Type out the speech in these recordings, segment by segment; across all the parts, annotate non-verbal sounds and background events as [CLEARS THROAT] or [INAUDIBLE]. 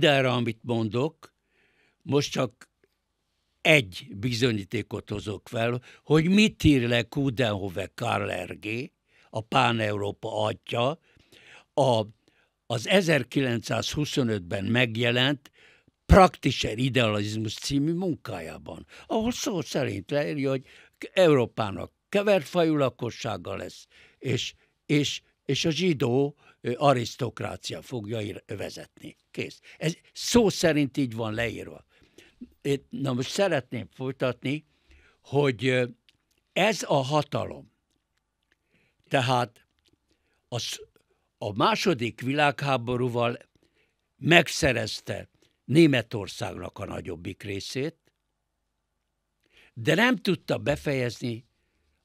mindenre, amit mondok, most csak egy bizonyítékot hozok fel, hogy mit ír le Kudenhove Karl Ergé, a Pán-Európa atya, a, az 1925-ben megjelent Praktischer Idealizmus című munkájában, ahol szó szerint leírja, hogy Európának fajú lakossága lesz, és, és, és a zsidó arisztokrácia fogja vezetni. Kész. Ez szó szerint így van leírva. Én, na most szeretném folytatni, hogy ez a hatalom, tehát az, a második világháborúval megszerezte Németországnak a nagyobbik részét, de nem tudta befejezni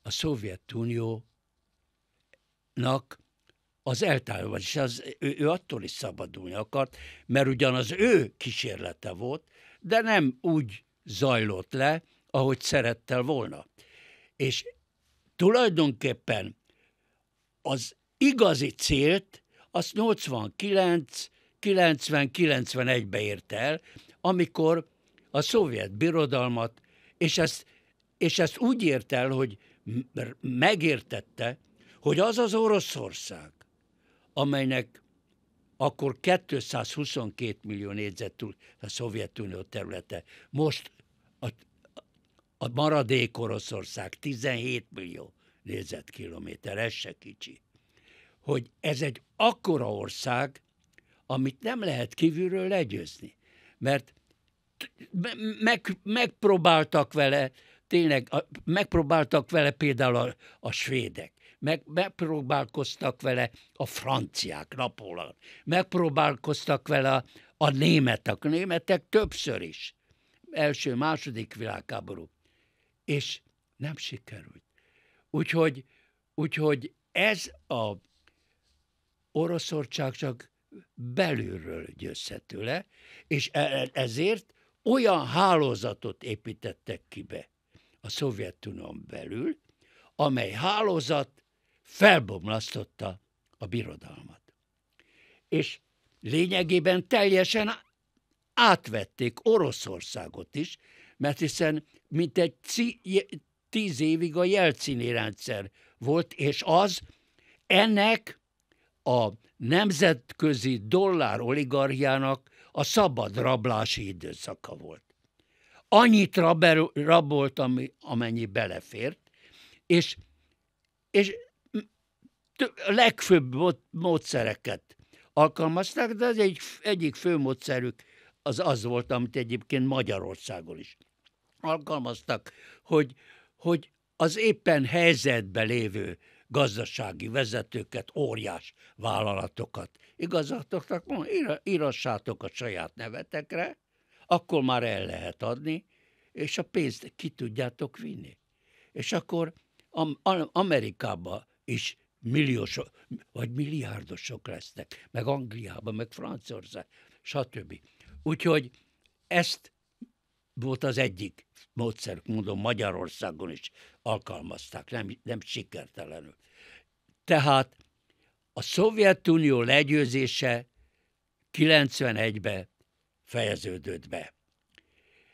a Szovjetuniónak az eltálló, vagyis az, ő, ő attól is szabadulni akart, mert ugyan az ő kísérlete volt, de nem úgy zajlott le, ahogy szerettel volna. És tulajdonképpen az igazi célt, az 89, 90, 91-be ért el, amikor a szovjet birodalmat, és ezt, és ezt úgy ért el, hogy megértette, hogy az az Oroszország, amelynek akkor 222 millió négyzetúr a Szovjetunió területe. Most a, a maradék Oroszország 17 millió négyzetkilométer, ez se kicsi. Hogy ez egy akkora ország, amit nem lehet kívülről legyőzni. Mert meg, megpróbáltak vele, tényleg megpróbáltak vele például a, a svédek meg megpróbálkoztak vele a franciák napólag, megpróbálkoztak vele a, a németek, a németek többször is, első, második világháború, és nem sikerült. Úgyhogy, úgyhogy ez a Oroszország csak belülről győzhető le, és e, e, ezért olyan hálózatot építettek ki be a Szovjetunón belül, amely hálózat felbomlasztotta a birodalmat. És lényegében teljesen átvették Oroszországot is, mert hiszen mint egy tíz évig a jelcini rendszer volt, és az ennek a nemzetközi dollár oligarchiának a szabad rablási időszaka volt. Annyit rabolt, ami, amennyi belefért, és, és a legfőbb módszereket alkalmazták, de az egy, egyik fő módszerük az az volt, amit egyébként Magyarországon is alkalmaztak, hogy, hogy az éppen helyzetben lévő gazdasági vezetőket, óriás vállalatokat igazatoknak, írassátok a saját nevetekre, akkor már el lehet adni, és a pénzt ki tudjátok vinni. És akkor Amerikába is milliós, vagy milliárdosok lesznek, meg Angliában, meg Franciaország, stb. Úgyhogy ezt volt az egyik módszer, mondom Magyarországon is alkalmazták, nem, nem sikertelenül. Tehát a Szovjetunió legyőzése 91-be fejeződött be.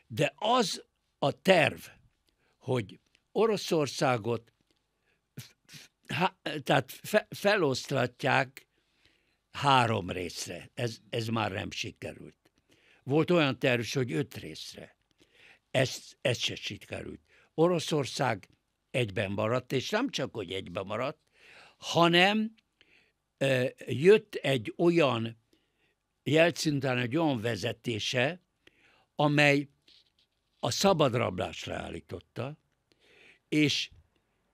De az a terv, hogy Oroszországot há, tehát fe, felosztratják három részre. Ez, ez már nem sikerült. Volt olyan terv, hogy öt részre. Ez, ez se sikerült. Oroszország egyben maradt, és nem csak, hogy egyben maradt, hanem ö, jött egy olyan jelcintán egy olyan vezetése, amely a szabadrablásra állította, és,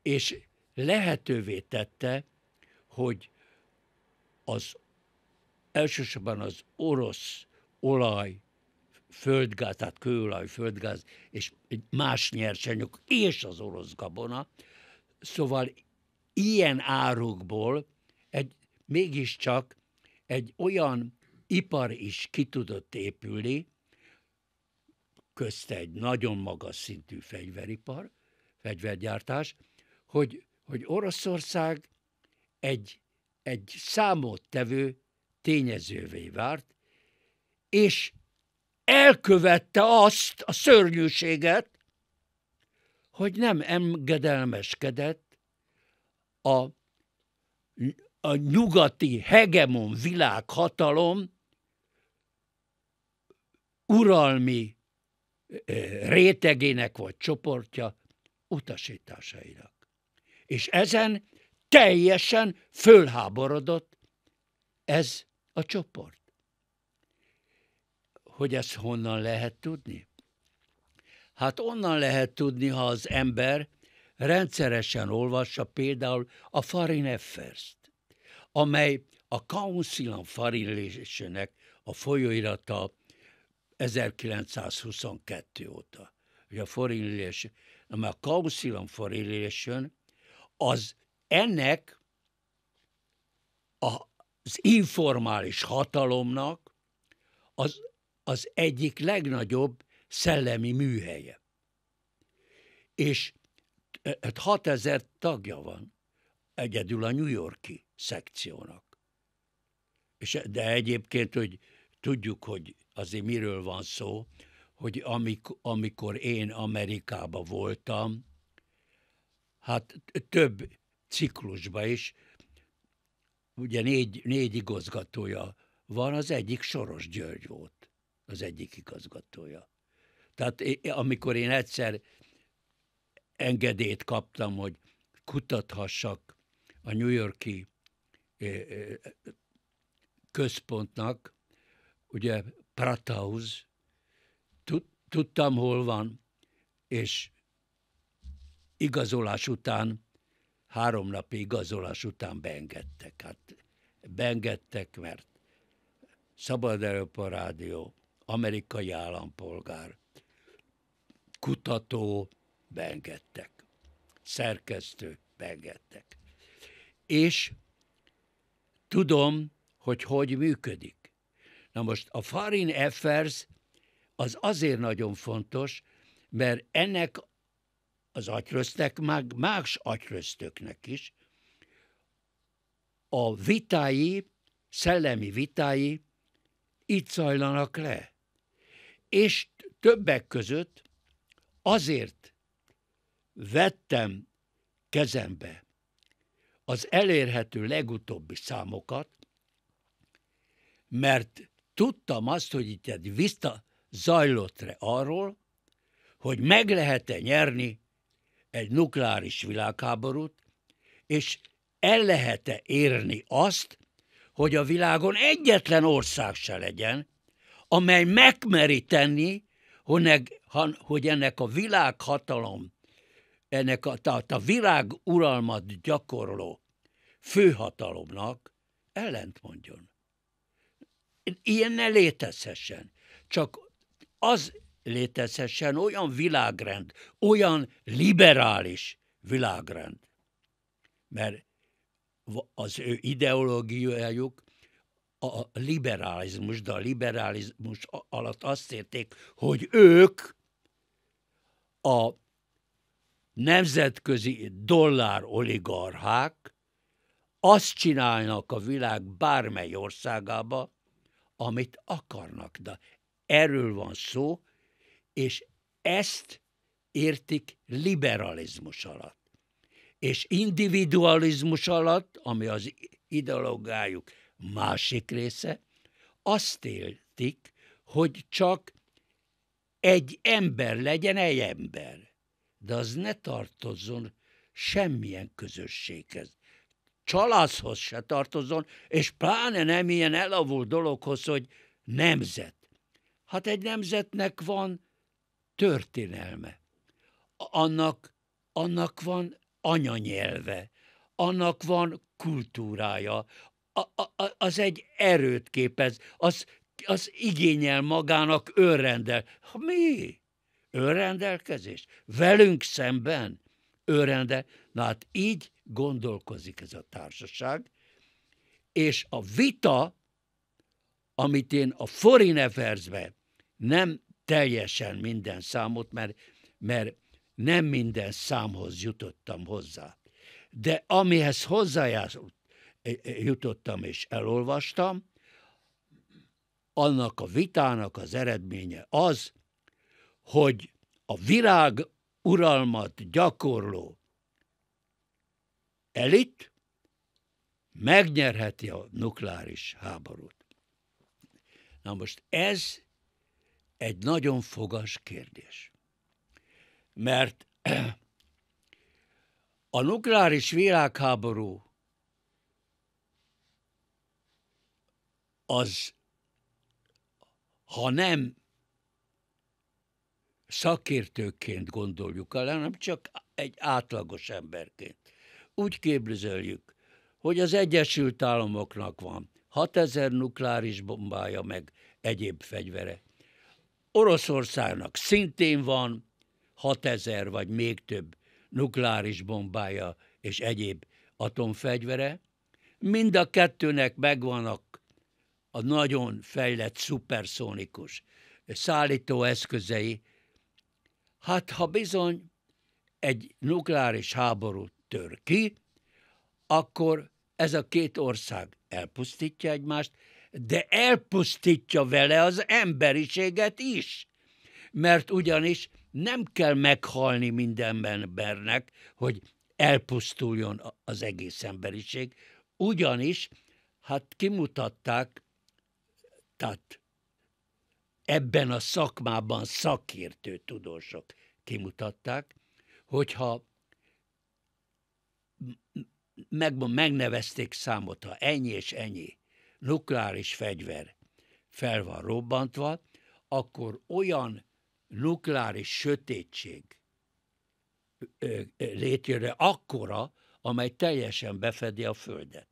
és lehetővé tette, hogy az elsősorban az orosz olaj, földgáz, tehát kőolaj, földgáz és más nyersanyagok, és az orosz gabona. Szóval ilyen árukból egy, mégiscsak egy olyan ipar is ki tudott épülni, közte egy nagyon magas szintű fegyveripar, fegyvergyártás, hogy hogy Oroszország egy, egy tevő tényezővé vált, és elkövette azt a szörnyűséget, hogy nem engedelmeskedett a, a nyugati hegemon világhatalom uralmi eh, rétegének vagy csoportja utasításainak. És ezen teljesen fölháborodott ez a csoport. Hogy ezt honnan lehet tudni? Hát onnan lehet tudni, ha az ember rendszeresen olvassa például a Farin Effers-t, amely a Council on Farin a folyóirata 1922 óta. Ugye a Foreign amely a Council on Foreign Relation az ennek az informális hatalomnak az, az egyik legnagyobb szellemi műhelye. És 6000 hát tagja van egyedül a New Yorki szekciónak. És, de egyébként, hogy tudjuk, hogy azért miről van szó, hogy amikor, amikor én Amerikába voltam, hát több ciklusba is, ugye négy, négy igazgatója van, az egyik Soros György volt, az egyik igazgatója. Tehát amikor én egyszer engedélyt kaptam, hogy kutathassak a New Yorki központnak, ugye Prathaus, tudtam, hol van, és igazolás után, három napi igazolás után beengedtek. Hát beengedtek, mert Szabad Európa Rádió, amerikai állampolgár, kutató, beengedtek. Szerkesztő, beengedtek. És tudom, hogy hogy működik. Na most a Farin Effers, az azért nagyon fontos, mert ennek az agyröztek, meg más agyröztöknek is, a vitái, szellemi vitái itt zajlanak le. És többek között azért vettem kezembe az elérhető legutóbbi számokat, mert tudtam azt, hogy itt egy vita zajlott le arról, hogy meg lehet-e nyerni egy nukleáris világháborút, és el lehet-e érni azt, hogy a világon egyetlen ország se legyen, amely megmeri tenni, hogy ennek a világhatalom, ennek a, tehát a világ uralmat gyakorló főhatalomnak ellent mondjon. Ilyen ne létezhessen. Csak az létezhessen olyan világrend, olyan liberális világrend. Mert az ő ideológiájuk a liberalizmus, de a liberalizmus alatt azt érték, hogy ők a nemzetközi dollár oligarchák azt csinálnak a világ bármely országába, amit akarnak. De erről van szó, és ezt értik liberalizmus alatt. És individualizmus alatt, ami az ideológájuk másik része, azt éltik, hogy csak egy ember legyen egy ember, de az ne tartozzon semmilyen közösséghez. Csalászhoz se tartozzon, és pláne nem ilyen elavult dologhoz, hogy nemzet. Hát egy nemzetnek van történelme. Annak, annak van anyanyelve, annak van kultúrája, a, a, az egy erőt képez, az, az igényel magának önrendel. Mi? Önrendelkezés? Velünk szemben? Önrendel. Na hát így gondolkozik ez a társaság, és a vita, amit én a Foreign affairs nem teljesen minden számot, mert, mert nem minden számhoz jutottam hozzá. De amihez hozzájutottam eh, eh, és elolvastam, annak a vitának az eredménye az, hogy a virág uralmat gyakorló elit megnyerheti a nukleáris háborút. Na most ez egy nagyon fogas kérdés. Mert [CLEARS THROAT] a nukleáris világháború az, ha nem szakértőként gondoljuk el, hanem csak egy átlagos emberként. Úgy képzeljük, hogy az Egyesült Államoknak van 6000 nukleáris bombája, meg egyéb fegyvere. Oroszországnak szintén van 6000 vagy még több nukleáris bombája és egyéb atomfegyvere. Mind a kettőnek megvannak a nagyon fejlett szuperszónikus szállító eszközei. Hát ha bizony egy nukleáris háború tör ki, akkor ez a két ország elpusztítja egymást, de elpusztítja vele az emberiséget is. Mert ugyanis nem kell meghalni minden embernek, hogy elpusztuljon az egész emberiség, ugyanis hát kimutatták, tehát ebben a szakmában szakértő tudósok kimutatták, hogyha meg, megnevezték számot, ha ennyi és ennyi nukleáris fegyver fel van robbantva, akkor olyan nukleáris sötétség létjönne akkora, amely teljesen befedi a Földet.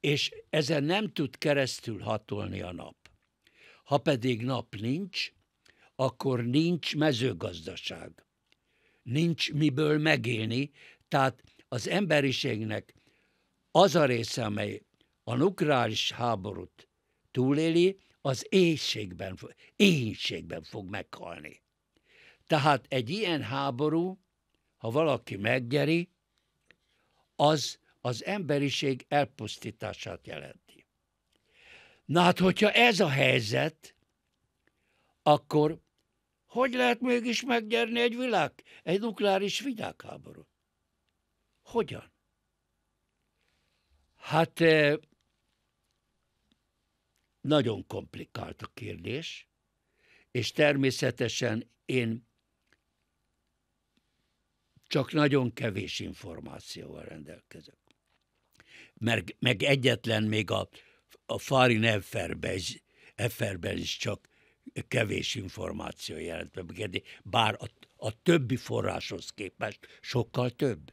És ezen nem tud keresztül hatolni a nap. Ha pedig nap nincs, akkor nincs mezőgazdaság. Nincs miből megélni, tehát az emberiségnek az a része, amely a nukleáris háborút túléli, az éhségben, éjségben fog meghalni. Tehát egy ilyen háború, ha valaki meggyeri, az az emberiség elpusztítását jelenti. Na hát, hogyha ez a helyzet, akkor hogy lehet mégis meggyerni egy világ, egy nukleáris világháborút? Hogyan? Hát eh, nagyon komplikált a kérdés, és természetesen én csak nagyon kevés információval rendelkezek. Meg, meg egyetlen még a, a Farin Eferben is csak kevés információ jelent meg, bár a, a többi forráshoz képest sokkal több.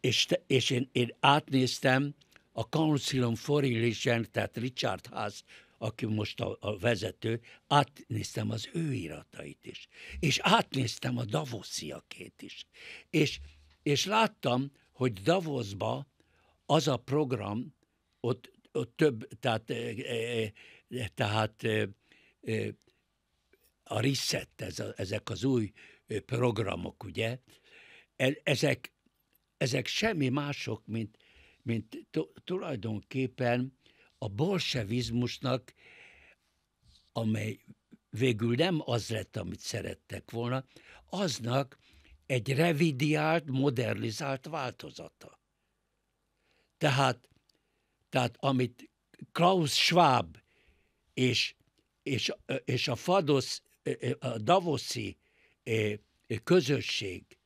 És, te, és én, én átnéztem a Council on Foreign Relations, tehát Richard Haas, aki most a, a vezető, átnéztem az ő iratait is, és átnéztem a Davosziakét is, és, és láttam, hogy Davosba az a program, ott, ott több, tehát, e, e, e, e tehát e, e, a reset, ez a, ezek az új e, programok, ugye, ezek, ezek semmi mások, mint mint tulajdonképpen a bolsevizmusnak, amely végül nem az lett, amit szerettek volna, aznak egy revidiált, modernizált változata. Tehát, tehát amit Klaus Schwab és, és, és a, Fados a Davoszi eh, közösség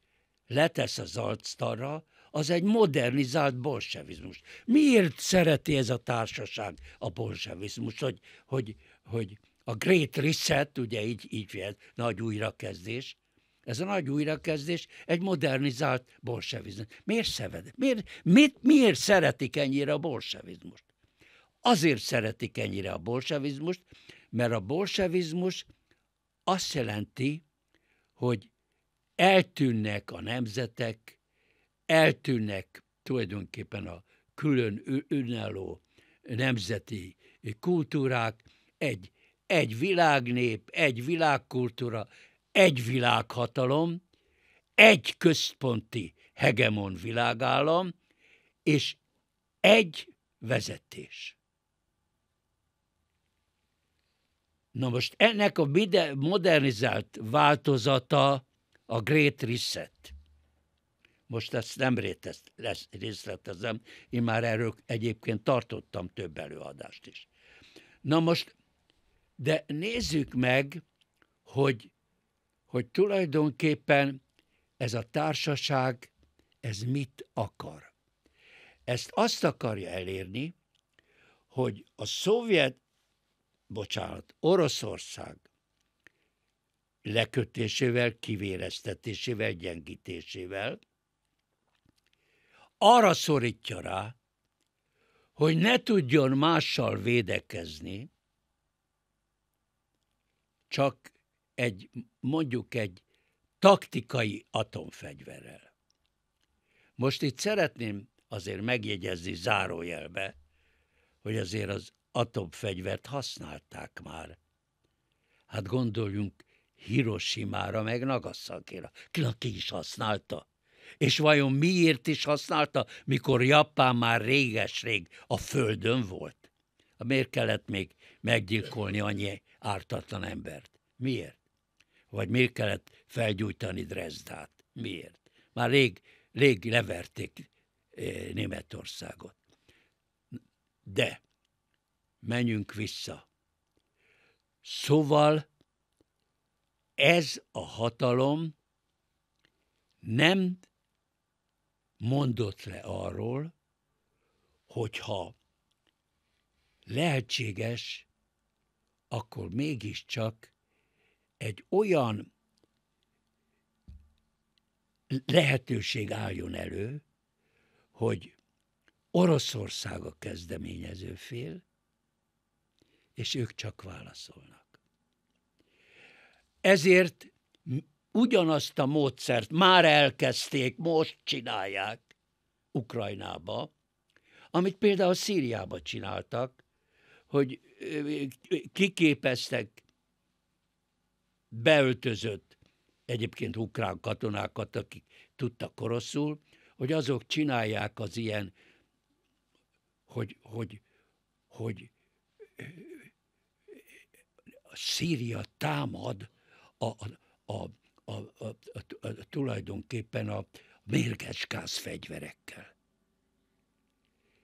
letesz az arctalra, az egy modernizált bolsevizmus. Miért szereti ez a társaság a bolsevizmus, hogy, hogy, hogy a Great Reset, ugye így, így jelent, nagy újrakezdés, ez a nagy újrakezdés egy modernizált bolsevizmus. Miért, szeved? miért, mit, miért szeretik ennyire a bolsevizmust? Azért szeretik ennyire a bolsevizmust, mert a bolsevizmus azt jelenti, hogy eltűnnek a nemzetek, eltűnnek tulajdonképpen a külön önálló nemzeti kultúrák, egy, egy világnép, egy világkultúra, egy világhatalom, egy központi hegemon világállam, és egy vezetés. Na most ennek a modernizált változata a Great Reset. Most ezt nem részletezem, én már erről egyébként tartottam több előadást is. Na most, de nézzük meg, hogy, hogy tulajdonképpen ez a társaság, ez mit akar. Ezt azt akarja elérni, hogy a szovjet, bocsánat, Oroszország lekötésével, kivéreztetésével, gyengítésével arra szorítja rá, hogy ne tudjon mással védekezni, csak egy, mondjuk egy taktikai atomfegyverrel. Most itt szeretném azért megjegyezni zárójelbe, hogy azért az atomfegyvert használták már. Hát gondoljunk Hiroshima-ra, meg Nagasaki-ra. Ki is használta? És vajon miért is használta, mikor Japán már réges-rég a földön volt? Hát miért kellett még meggyilkolni annyi ártatlan embert? Miért? Vagy miért kellett felgyújtani Dresdát? Miért? Már rég, rég leverték eh, Németországot. De menjünk vissza. Szóval ez a hatalom nem mondott le arról, hogyha lehetséges, akkor mégiscsak egy olyan lehetőség álljon elő, hogy Oroszország a kezdeményező fél, és ők csak válaszolnak. Ezért ugyanazt a módszert már elkezdték, most csinálják Ukrajnába, amit például Szíriába csináltak, hogy kiképeztek beöltözött egyébként ukrán katonákat, akik tudtak koroszul, hogy azok csinálják az ilyen, hogy, hogy, hogy Szíria támad a, a, a a, a, a, a, tulajdonképpen a mérgecskász fegyverekkel.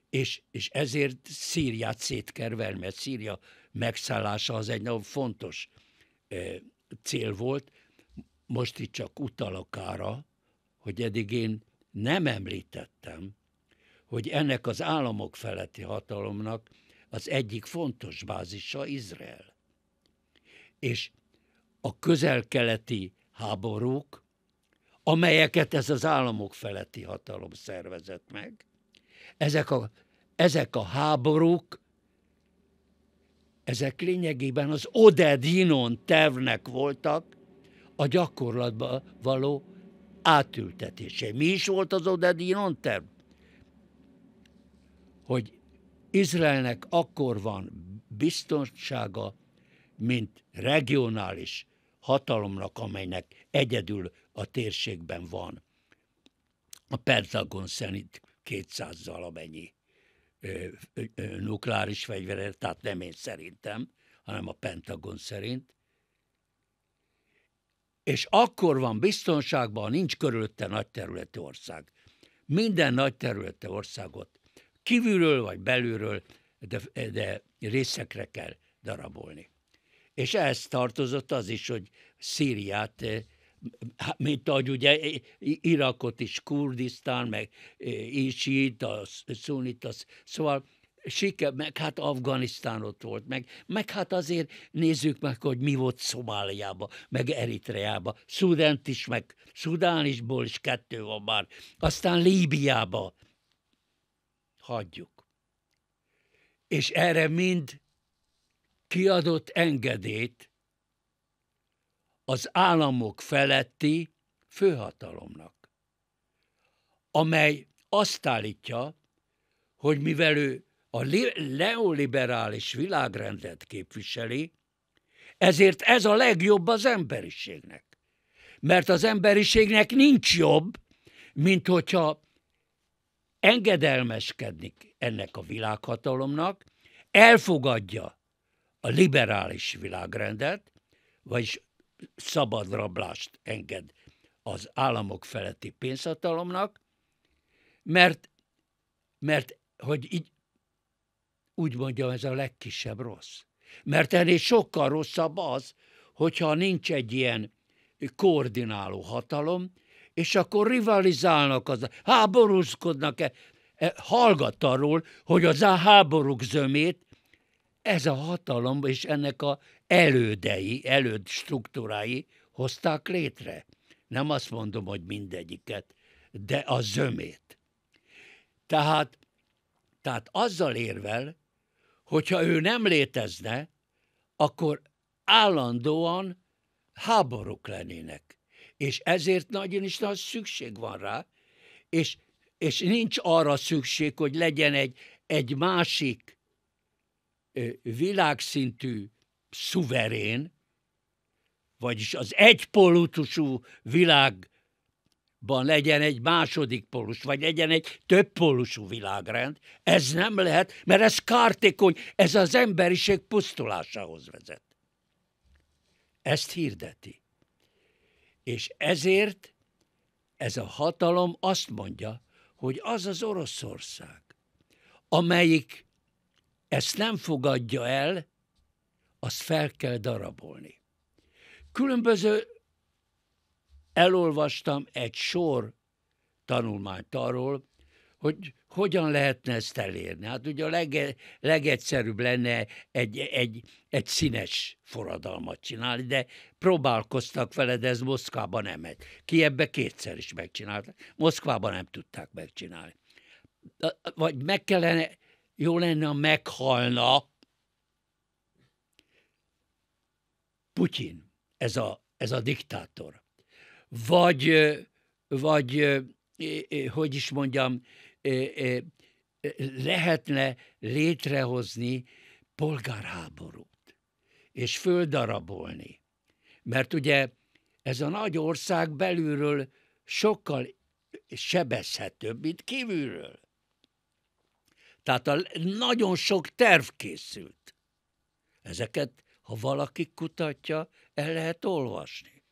És, és ezért Szíriát szétkervel, mert Szíria megszállása az egy nagyon fontos e, cél volt. Most itt csak utalok arra, hogy eddig én nem említettem, hogy ennek az államok feletti hatalomnak az egyik fontos bázisa Izrael. És a közelkeleti keleti háborúk, amelyeket ez az államok feletti hatalom szervezett meg. Ezek a, ezek a háborúk, ezek lényegében az Oded Hinon tervnek voltak a gyakorlatba való átültetése. Mi is volt az Oded Hinon terv? Hogy Izraelnek akkor van biztonsága, mint regionális hatalomnak, amelynek egyedül a térségben van. A Pentagon szerint 200-zal amennyi nukleáris fegyvere, tehát nem én szerintem, hanem a Pentagon szerint. És akkor van biztonságban, nincs körülötte nagy területi ország. Minden nagy területi országot kívülről vagy belülről, de, de részekre kell darabolni. És ehhez tartozott az is, hogy Szíriát, eh, mint ahogy ugye eh, Irakot is, Kurdisztán, meg Isit, eh, a Szunit, szóval Sike, meg hát Afganisztán ott volt, meg, meg hát azért nézzük meg, hogy mi volt Szomáliában, meg Eritreában, Szudent is, meg Szudánisból is kettő van már, aztán Líbiába. Hagyjuk. És erre mind kiadott engedét az államok feletti főhatalomnak, amely azt állítja, hogy mivel ő a neoliberális világrendet képviseli, ezért ez a legjobb az emberiségnek. Mert az emberiségnek nincs jobb, mint hogyha engedelmeskednik ennek a világhatalomnak, elfogadja a liberális világrendet, vagyis szabad rablást enged az államok feletti pénzhatalomnak, mert, mert hogy így úgy mondjam, ez a legkisebb rossz. Mert ennél sokkal rosszabb az, hogyha nincs egy ilyen koordináló hatalom, és akkor rivalizálnak, az, háborúzkodnak -e, hallgat arról, hogy az a háborúk zömét ez a hatalom és ennek a elődei, előd struktúrái hozták létre. Nem azt mondom, hogy mindegyiket, de a zömét. Tehát, tehát azzal érvel, hogyha ő nem létezne, akkor állandóan háborúk lennének. És ezért nagyon is nagy szükség van rá, és, és nincs arra szükség, hogy legyen egy, egy másik világszintű szuverén, vagyis az egypolutusú világban legyen egy második polus, vagy legyen egy több polusú világrend, ez nem lehet, mert ez kártékony, ez az emberiség pusztulásához vezet. Ezt hirdeti. És ezért ez a hatalom azt mondja, hogy az az Oroszország, amelyik ezt nem fogadja el, azt fel kell darabolni. Különböző, elolvastam egy sor tanulmányt arról, hogy hogyan lehetne ezt elérni. Hát ugye a lege, legegyszerűbb lenne egy, egy, egy színes forradalmat csinálni, de próbálkoztak vele, de ez Moszkvában nem megy. Ki ebbe kétszer is megcsinálták. Moszkvában nem tudták megcsinálni. Vagy meg kellene jó lenne, ha meghalna Putyin, ez a, ez a diktátor. Vagy, vagy, hogy is mondjam, lehetne létrehozni polgárháborút, és földarabolni. Mert ugye ez a nagy ország belülről sokkal sebezhetőbb, mint kívülről. Tehát a, nagyon sok terv készült. Ezeket, ha valaki kutatja, el lehet olvasni.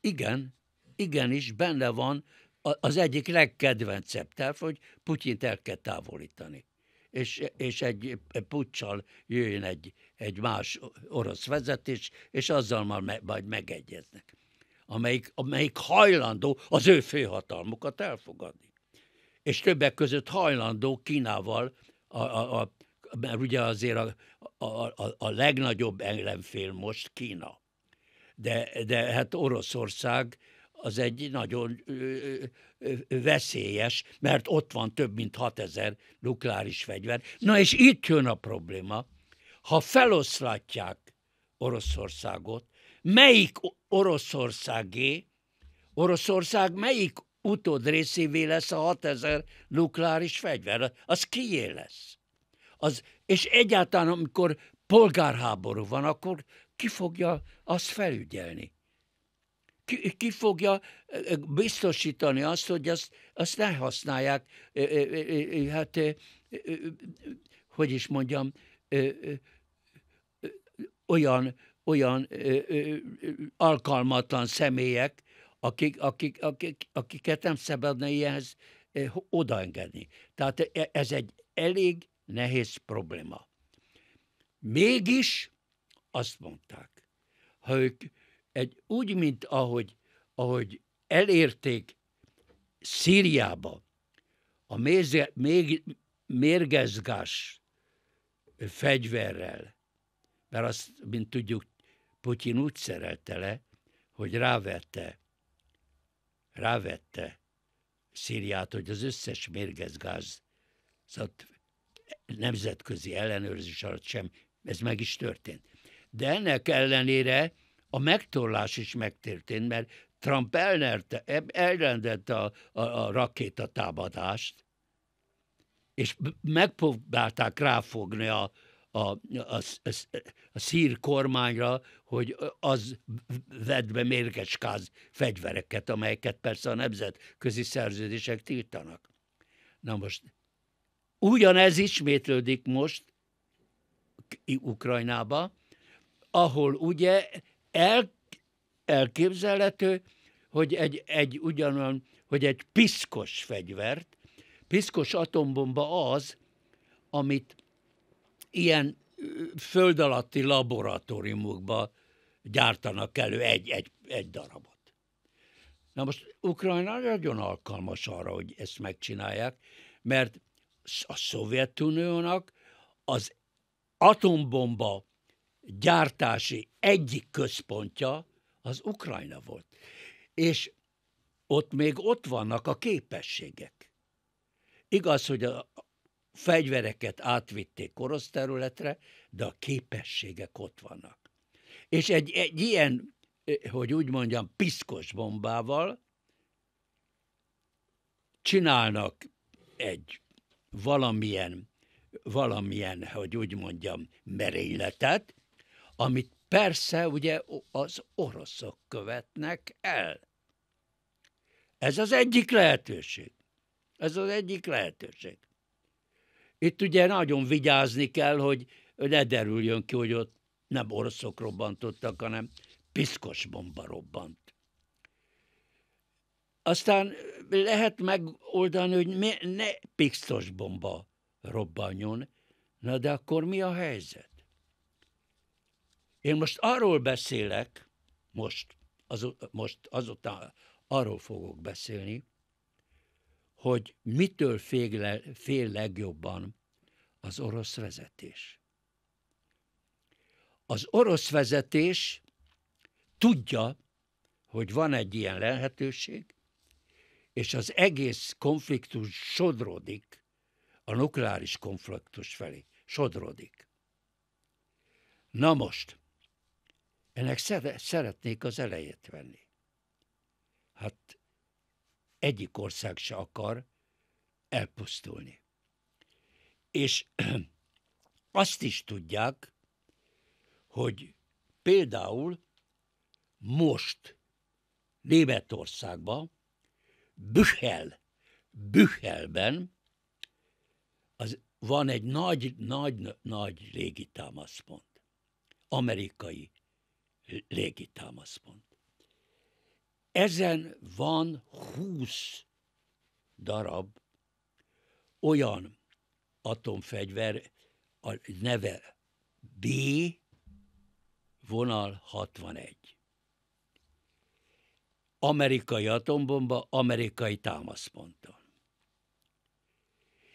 Igen, igenis benne van az egyik legkedvencebb terv, hogy Putyint el kell távolítani. És, és egy puccsal jöjjön egy, egy más orosz vezetés, és azzal már me, majd megegyeznek. Amelyik, amelyik hajlandó az ő főhatalmukat elfogadni és többek között hajlandó Kínával, a, a, a, mert ugye azért a, a, a, a legnagyobb ellenfél most Kína. De, de hát Oroszország az egy nagyon ö, ö, veszélyes, mert ott van több mint 6000 nukleáris fegyver. Na és itt jön a probléma, ha feloszlatják Oroszországot, melyik Oroszországé, Oroszország melyik utód részévé lesz a 6000 nukleáris fegyver. Az kié lesz? Az, és egyáltalán, amikor polgárháború van, akkor ki fogja azt felügyelni? Ki, ki fogja biztosítani azt, hogy azt, azt ne használják, hát, hogy is mondjam, olyan, olyan alkalmatlan személyek, akik, akik, akik, akiket nem szabadna ilyenhez eh, odaengedni. Tehát e, ez egy elég nehéz probléma. Mégis azt mondták, ha ők egy úgy, mint ahogy, ahogy elérték Szíriába a méze, még, mérgezgás fegyverrel, mert azt, mint tudjuk, Putyin úgy szerelte le, hogy rávette rávette Szíriát, hogy az összes mérgezgáz szóval nemzetközi ellenőrzés alatt sem, ez meg is történt. De ennek ellenére a megtorlás is megtörtént, mert Trump elnerte, a, a, a rakétatámadást, és megpróbálták ráfogni a, a, a, a, a szír kormányra, hogy az vedd be mérgecskáz fegyvereket, amelyeket persze a nemzetközi szerződések tiltanak. Na most, ugyanez ismétlődik most Ukrajnába, ahol ugye el, elképzelhető, hogy egy, egy ugyanolyan, hogy egy piszkos fegyvert, piszkos atombomba az, amit ilyen föld alatti laboratóriumokba gyártanak elő egy, egy, egy darabot. Na most Ukrajna nagyon alkalmas arra, hogy ezt megcsinálják, mert a Szovjetuniónak az atombomba gyártási egyik központja az Ukrajna volt. És ott még ott vannak a képességek. Igaz, hogy a, fegyvereket átvitték területre, de a képességek ott vannak. És egy, egy ilyen, hogy úgy mondjam, piszkos bombával csinálnak egy valamilyen, valamilyen, hogy úgy mondjam, merényletet, amit persze ugye az oroszok követnek el. Ez az egyik lehetőség. Ez az egyik lehetőség. Itt ugye nagyon vigyázni kell, hogy ne derüljön ki, hogy ott nem oroszok robbantottak, hanem piszkos bomba robbant. Aztán lehet megoldani, hogy ne piszkos bomba robbanjon, na de akkor mi a helyzet? Én most arról beszélek, most, az, most azután arról fogok beszélni, hogy mitől fél, fél legjobban az orosz vezetés. Az orosz vezetés tudja, hogy van egy ilyen lehetőség, és az egész konfliktus sodródik, a nukleáris konfliktus felé. sodródik. Na most, ennek szeretnék az elejét venni. Hát egyik ország se akar elpusztulni. És [CLEARS THROAT] azt is tudják, hogy például most Németországban, Büchel, Büchelben az van egy nagy, nagy, nagy légitámaszpont. Amerikai légitámaszpont. Ezen van húsz darab olyan atomfegyver, a neve B vonal 61. Amerikai atombomba, amerikai támaszponton.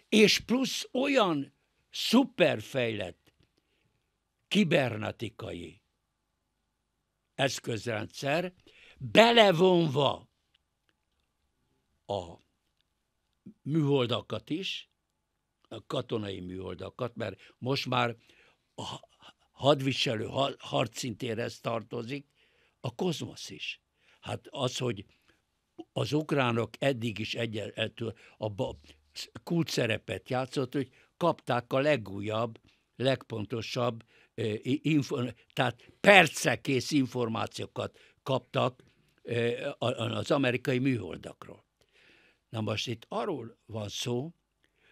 És plusz olyan szuperfejlett kibernetikai eszközrendszer, belevonva a műholdakat is, a katonai műholdakat, mert most már a hadviselő harcintérhez tartozik, a kozmosz is. Hát az, hogy az ukránok eddig is egyetől abba kult szerepet játszott, hogy kapták a legújabb, legpontosabb, eh, info, tehát percekész információkat kaptak eh, az amerikai műholdakról. Na most itt arról van szó,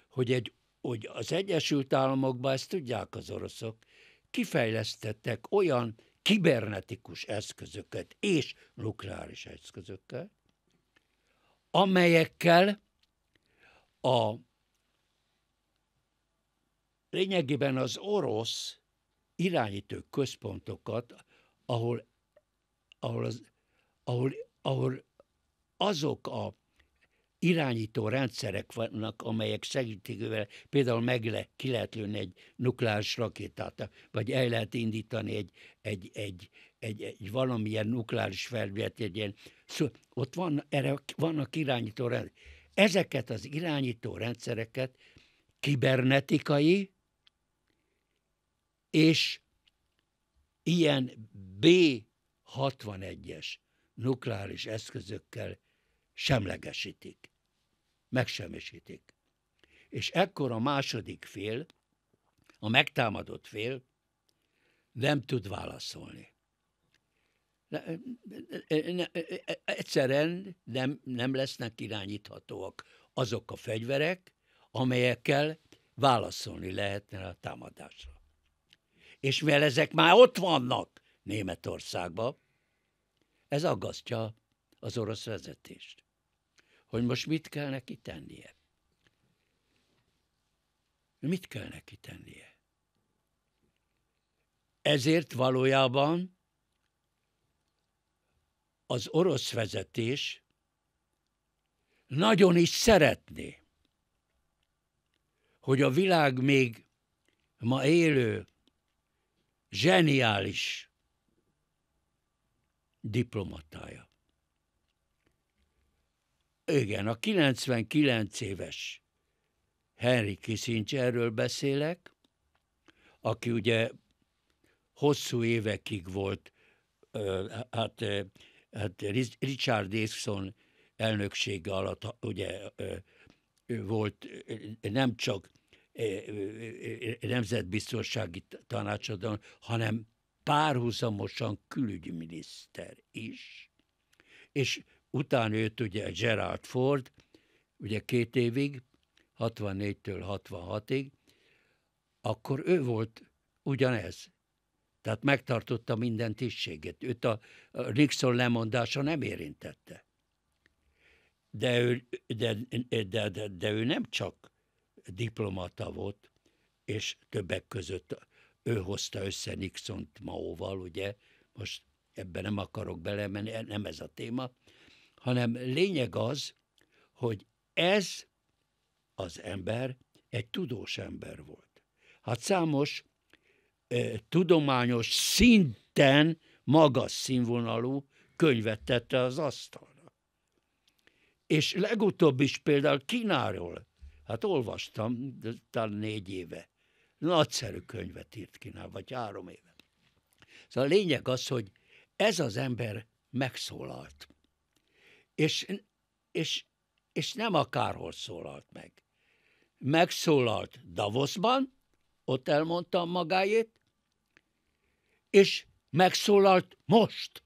hogy, egy, hogy az Egyesült Államokban, ezt tudják az oroszok, kifejlesztettek olyan kibernetikus eszközöket és nukleáris eszközökkel, amelyekkel a lényegében az orosz irányító központokat, ahol ahol, az, ahol, ahol azok a irányító rendszerek vannak, amelyek segítségével például meg le, ki lehet lőni egy nukleáris rakétát, vagy el lehet indítani egy, egy, egy, egy, egy valamilyen nukleáris felület, egy ilyen, szóval ott van, erre vannak irányító rendszerek. Ezeket az irányító rendszereket kibernetikai és ilyen B 61-es nukleáris eszközökkel semlegesítik, megsemmisítik. És ekkor a második fél, a megtámadott fél nem tud válaszolni. egyszerűen nem, nem lesznek irányíthatóak azok a fegyverek, amelyekkel válaszolni lehetne a támadásra. És mivel ezek már ott vannak Németországban, ez aggasztja az orosz vezetést, hogy most mit kell neki tennie. Mit kell neki tennie? Ezért valójában az orosz vezetés nagyon is szeretné, hogy a világ még ma élő zseniális diplomatája. Igen, a 99 éves Henry Kissingerről beszélek, aki ugye hosszú évekig volt, hát, hát Richard Nixon elnöksége alatt ugye volt nem csak nemzetbiztonsági tanácsadó, hanem párhuzamosan külügyminiszter is, és utána jött ugye Gerald Ford, ugye két évig, 64-től 66-ig, akkor ő volt ugyanez. Tehát megtartotta minden tisztséget. Őt a Nixon lemondása nem érintette. De ő, de, de, de, de ő nem csak diplomata volt, és többek között ő hozta össze Nixont Maóval, ugye, most ebben nem akarok belemenni, e- nem ez a téma, hanem lényeg az, hogy ez az ember egy tudós ember volt. Hát számos eh, tudományos szinten magas színvonalú könyvet tette az asztalra. És legutóbb is például Kínáról, hát olvastam, talán négy éve, nagyszerű könyvet írt Kínál, vagy három éve. Szóval a lényeg az, hogy ez az ember megszólalt. És, és, és nem akárhol szólalt meg. Megszólalt Davosban, ott elmondtam magáét, és megszólalt most.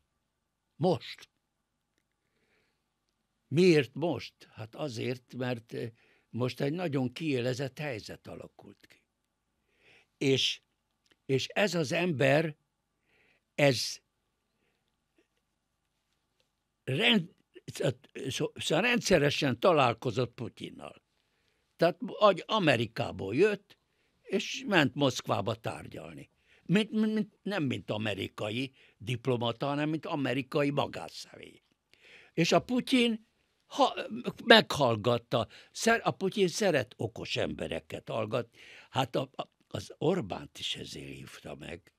Most. Miért most? Hát azért, mert most egy nagyon kiélezett helyzet alakult ki. És, és ez az ember, ez rend, szóval rendszeresen találkozott Putyinnal. Tehát Amerikából jött, és ment Moszkvába tárgyalni. Mint, mint, nem mint amerikai diplomata, hanem mint amerikai magásszemély. És a Putyin ha, meghallgatta. Szer, a Putyin szeret okos embereket hallgat. Hát a, a, az Orbánt is ezért hívta meg.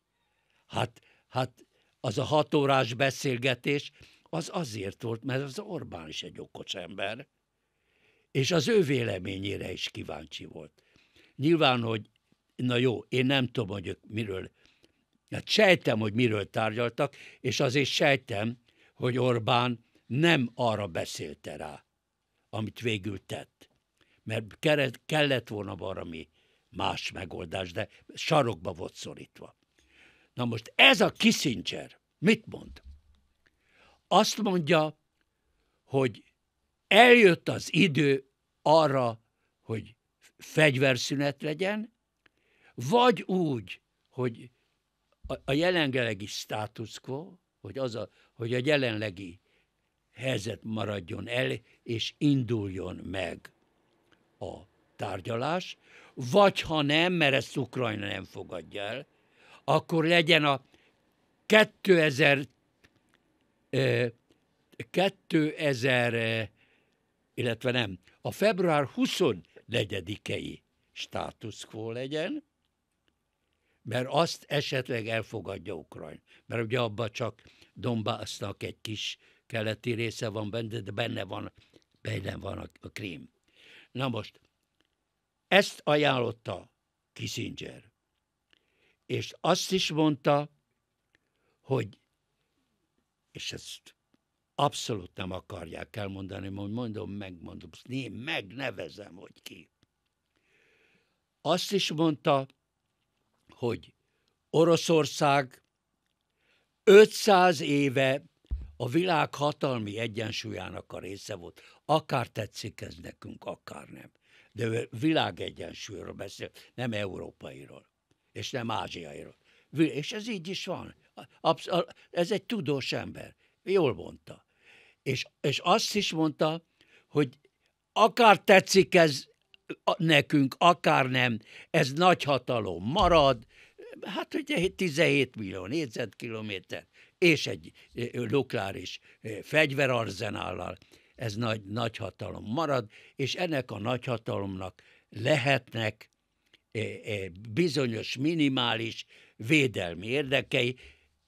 Hát, hát az a hatórás beszélgetés, az azért volt, mert az Orbán is egy okos ember, és az ő véleményére is kíváncsi volt. Nyilván, hogy na jó, én nem tudom, hogy ők miről, hát sejtem, hogy miről tárgyaltak, és azért sejtem, hogy Orbán nem arra beszélte rá, amit végül tett. Mert kellett volna valami más megoldás, de sarokba volt szorítva. Na most ez a Kissinger mit mond? Azt mondja, hogy eljött az idő arra, hogy fegyverszünet legyen, vagy úgy, hogy a jelenlegi status quo, hogy, az a, hogy a jelenlegi helyzet maradjon el, és induljon meg a tárgyalás, vagy ha nem, mert ezt Ukrajna nem fogadja el, akkor legyen a 2000, 2000 illetve nem, a február 24-i status quo legyen, mert azt esetleg elfogadja Ukrajna. Mert ugye abban csak Dombásznak egy kis keleti része van benne, de benne van, benne van a, a krém. Na most, ezt ajánlotta Kissinger. És azt is mondta, hogy, és ezt abszolút nem akarják elmondani, hogy mondom, megmondom, én megnevezem, hogy ki. Azt is mondta, hogy Oroszország 500 éve a világ hatalmi egyensúlyának a része volt. Akár tetszik ez nekünk, akár nem de világegyensúlyról beszél, nem európairól, és nem ázsiairól. És ez így is van. Absz- ez egy tudós ember. Jól mondta. És, és azt is mondta, hogy akár tetszik ez nekünk, akár nem, ez nagy hatalom marad, hát ugye 17 millió négyzetkilométer, és egy nukleáris fegyverarzenállal, ez nagy, nagyhatalom marad, és ennek a nagyhatalomnak lehetnek e, e, bizonyos minimális védelmi érdekei,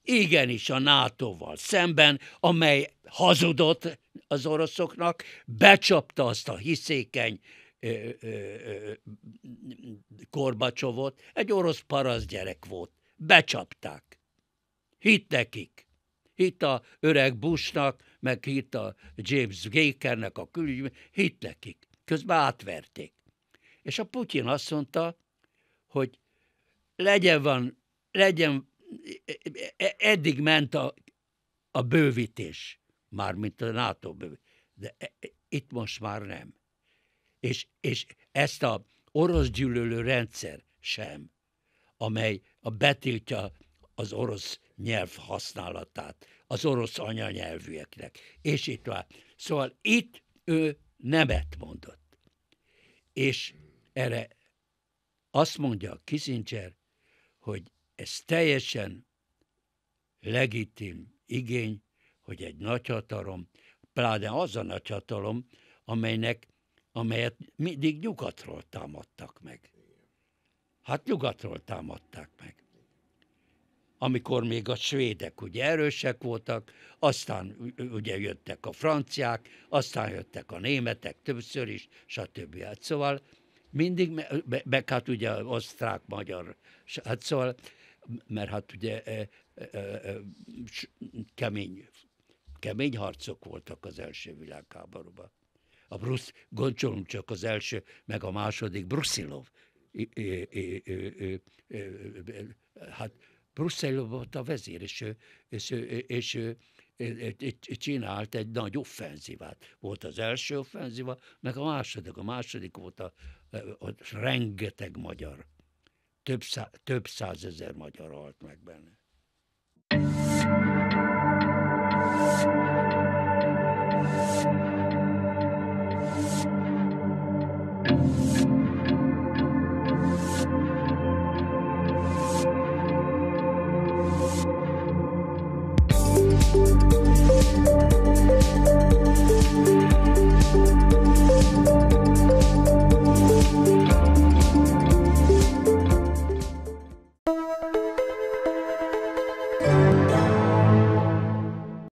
igenis a NATO-val szemben, amely hazudott az oroszoknak, becsapta azt a hiszékeny Korbacsovot, e, egy orosz parasz gyerek volt. Becsapták. Hitt nekik. Hitt a öreg busnak meg a James Gakernek a külügy, hitt nekik. Közben átverték. És a Putyin azt mondta, hogy legyen van, legyen, e, e, eddig ment a, a bővítés, mármint a NATO bővítés, de e, itt most már nem. És, és ezt a orosz gyűlölő rendszer sem, amely a betiltja az orosz nyelv használatát, az orosz anyanyelvűeknek, és itt tovább. Szóval itt ő nemet mondott. És erre azt mondja a Kissinger, hogy ez teljesen legitim igény, hogy egy nagyhatalom, pláne az a nagyhatalom, amelynek, amelyet mindig nyugatról támadtak meg. Hát nyugatról támadták meg amikor még a svédek ugye erősek voltak, aztán ugye jöttek a franciák, aztán jöttek a németek többször is, stb. Hát szóval mindig, meg hát ugye osztrák-magyar, hát szóval, mert hát ugye e, e, e, e kemény, kemény harcok voltak az első világháborúban. A Brusz, gondolunk csak az első, meg a második, brusilov, hát Brüsszelben volt a vezér, és ő, és, ő, és ő csinált egy nagy offenzívát. Volt az első offenzíva, meg a második. A második volt a, a rengeteg magyar. Több, szá, több százezer magyar halt meg benne.